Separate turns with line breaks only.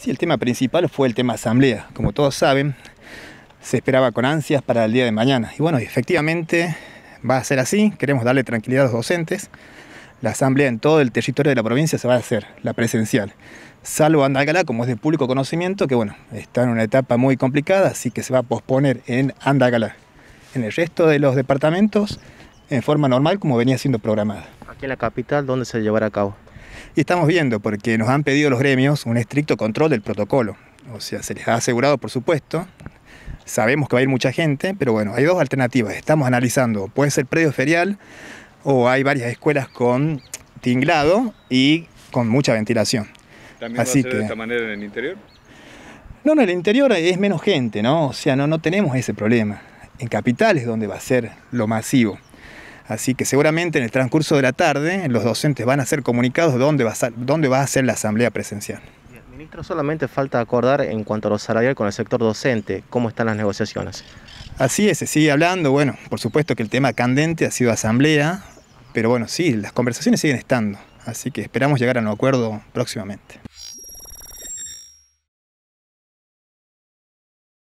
Sí, el tema principal fue el tema asamblea. Como todos saben, se esperaba con ansias para el día de mañana. Y bueno, efectivamente va a ser así. Queremos darle tranquilidad a los docentes. La asamblea en todo el territorio de la provincia se va a hacer, la presencial. Salvo Andalgalá, como es de público conocimiento, que bueno, está en una etapa muy complicada, así que se va a posponer en Andalgalá. En el resto de los departamentos, en forma normal, como venía siendo programada. Aquí en la capital, ¿dónde se llevará a cabo? Y estamos viendo, porque nos han pedido los gremios un estricto control del protocolo. O sea, se les ha asegurado, por supuesto, sabemos que va a ir mucha gente, pero bueno, hay dos alternativas, estamos analizando, puede ser predio ferial o hay varias escuelas con tinglado y con mucha ventilación. ¿También Así de esta
manera en el interior?
No, en el interior es menos gente, ¿no? O sea, no, no tenemos ese problema. En capitales donde va a ser lo masivo. Así que seguramente en el transcurso de la tarde los docentes van a ser comunicados dónde va a ser, dónde va a ser la asamblea presencial. Ministro, solamente falta acordar en cuanto a lo salarial con el sector docente, cómo están las negociaciones. Así es, se sigue hablando, bueno, por supuesto que el tema candente ha sido asamblea, pero bueno, sí, las conversaciones siguen estando, así que esperamos llegar a un acuerdo próximamente.